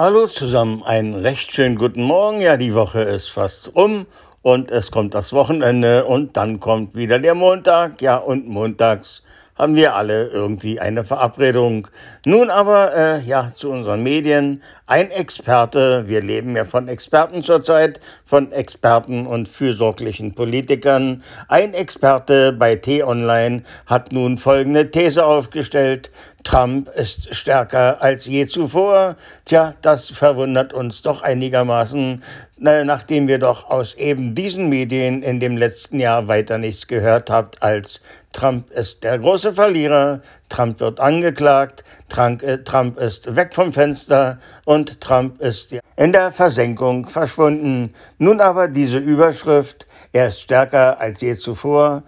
Hallo zusammen, einen recht schönen guten Morgen. Ja, die Woche ist fast um und es kommt das Wochenende und dann kommt wieder der Montag. Ja, und montags haben wir alle irgendwie eine Verabredung. Nun aber, äh, ja, zu unseren Medien. Ein Experte, wir leben ja von Experten zurzeit, von Experten und fürsorglichen Politikern. Ein Experte bei T-Online hat nun folgende These aufgestellt. Trump ist stärker als je zuvor. Tja, das verwundert uns doch einigermaßen nachdem wir doch aus eben diesen Medien in dem letzten Jahr weiter nichts gehört habt, als Trump ist der große Verlierer, Trump wird angeklagt, Trump, äh, Trump ist weg vom Fenster und Trump ist in der Versenkung verschwunden. Nun aber diese Überschrift, er ist stärker als je zuvor.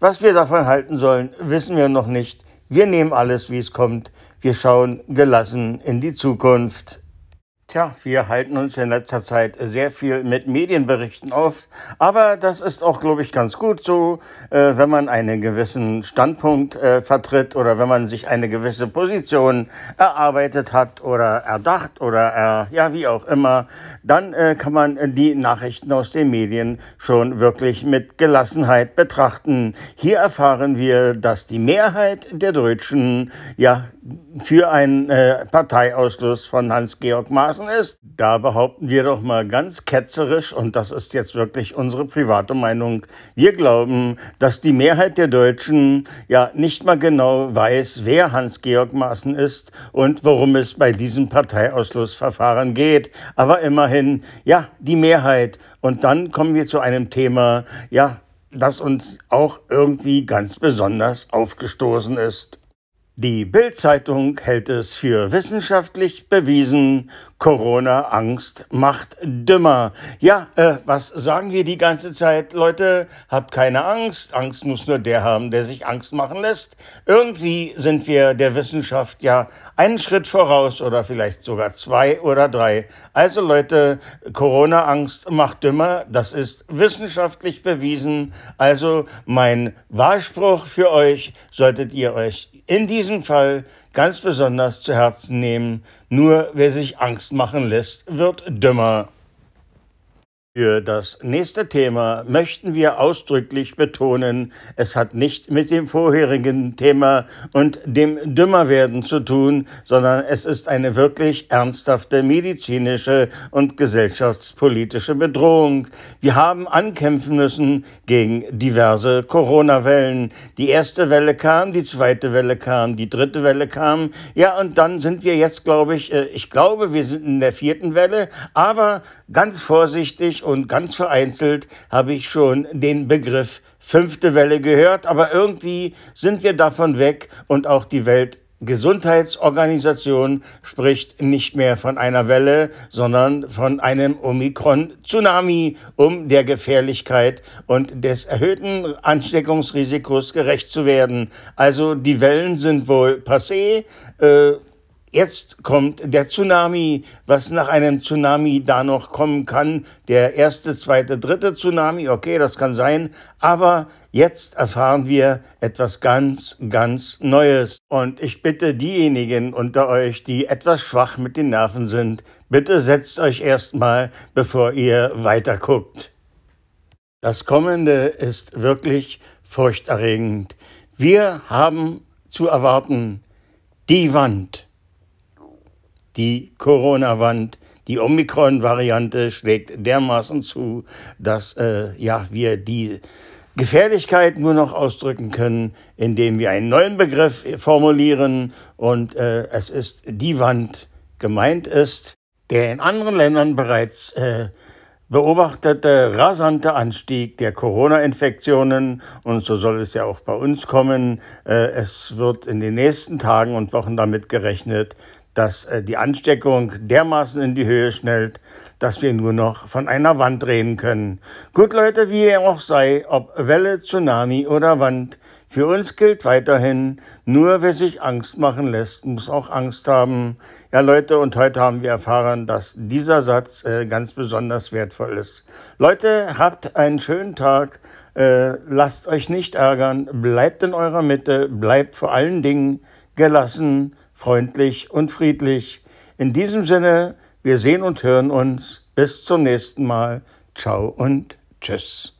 Was wir davon halten sollen, wissen wir noch nicht. Wir nehmen alles, wie es kommt. Wir schauen gelassen in die Zukunft. Tja, wir halten uns in letzter Zeit sehr viel mit Medienberichten auf, aber das ist auch, glaube ich, ganz gut so, äh, wenn man einen gewissen Standpunkt äh, vertritt oder wenn man sich eine gewisse Position erarbeitet hat oder erdacht oder er, ja, wie auch immer, dann äh, kann man die Nachrichten aus den Medien schon wirklich mit Gelassenheit betrachten. Hier erfahren wir, dass die Mehrheit der Deutschen ja für einen äh, Parteiausschluss von Hans-Georg Maas gelassen ist? Da behaupten wir doch mal ganz ketzerisch, und das ist jetzt wirklich unsere private Meinung, wir glauben, dass die Mehrheit der Deutschen ja nicht mal genau weiß, wer Hans-Georg Maaßen ist und worum es bei diesem Parteiausschlussverfahren geht. Aber immerhin, ja, die Mehrheit. Und dann kommen wir zu einem Thema, ja, das uns auch irgendwie ganz besonders aufgestoßen ist. Die Bildzeitung hält es für wissenschaftlich bewiesen, Corona-Angst macht dümmer. Ja, äh, was sagen wir die ganze Zeit, Leute? Habt keine Angst. Angst muss nur der haben, der sich Angst machen lässt. Irgendwie sind wir der Wissenschaft ja einen Schritt voraus oder vielleicht sogar zwei oder drei. Also Leute, Corona-Angst macht dümmer. Das ist wissenschaftlich bewiesen. Also mein Wahlspruch für euch, solltet ihr euch in diesem diesen Fall ganz besonders zu Herzen nehmen. Nur wer sich Angst machen lässt, wird dümmer. Für das nächste Thema möchten wir ausdrücklich betonen, es hat nicht mit dem vorherigen Thema und dem Dümmerwerden zu tun, sondern es ist eine wirklich ernsthafte medizinische und gesellschaftspolitische Bedrohung. Wir haben ankämpfen müssen gegen diverse Corona-Wellen. Die erste Welle kam, die zweite Welle kam, die dritte Welle kam. Ja, und dann sind wir jetzt, glaube ich, äh, ich glaube, wir sind in der vierten Welle, aber ganz vorsichtig und ganz vereinzelt habe ich schon den Begriff fünfte Welle gehört, aber irgendwie sind wir davon weg und auch die Weltgesundheitsorganisation spricht nicht mehr von einer Welle, sondern von einem Omikron-Tsunami, um der Gefährlichkeit und des erhöhten Ansteckungsrisikos gerecht zu werden. Also die Wellen sind wohl passé, äh, Jetzt kommt der Tsunami, was nach einem Tsunami da noch kommen kann. Der erste, zweite, dritte Tsunami, okay, das kann sein. Aber jetzt erfahren wir etwas ganz, ganz Neues. Und ich bitte diejenigen unter euch, die etwas schwach mit den Nerven sind, bitte setzt euch erstmal, bevor ihr weiterguckt. Das Kommende ist wirklich furchterregend. Wir haben zu erwarten die Wand. Die Corona-Wand, die Omikron-Variante schlägt dermaßen zu, dass äh, ja, wir die Gefährlichkeit nur noch ausdrücken können, indem wir einen neuen Begriff formulieren und äh, es ist die Wand gemeint ist, der in anderen Ländern bereits äh, beobachtete rasante Anstieg der Corona-Infektionen und so soll es ja auch bei uns kommen. Äh, es wird in den nächsten Tagen und Wochen damit gerechnet, dass äh, die Ansteckung dermaßen in die Höhe schnellt, dass wir nur noch von einer Wand reden können. Gut, Leute, wie ihr auch sei, ob Welle, Tsunami oder Wand, für uns gilt weiterhin, nur wer sich Angst machen lässt, muss auch Angst haben. Ja, Leute, und heute haben wir erfahren, dass dieser Satz äh, ganz besonders wertvoll ist. Leute, habt einen schönen Tag, äh, lasst euch nicht ärgern, bleibt in eurer Mitte, bleibt vor allen Dingen gelassen, freundlich und friedlich. In diesem Sinne, wir sehen und hören uns. Bis zum nächsten Mal. Ciao und tschüss.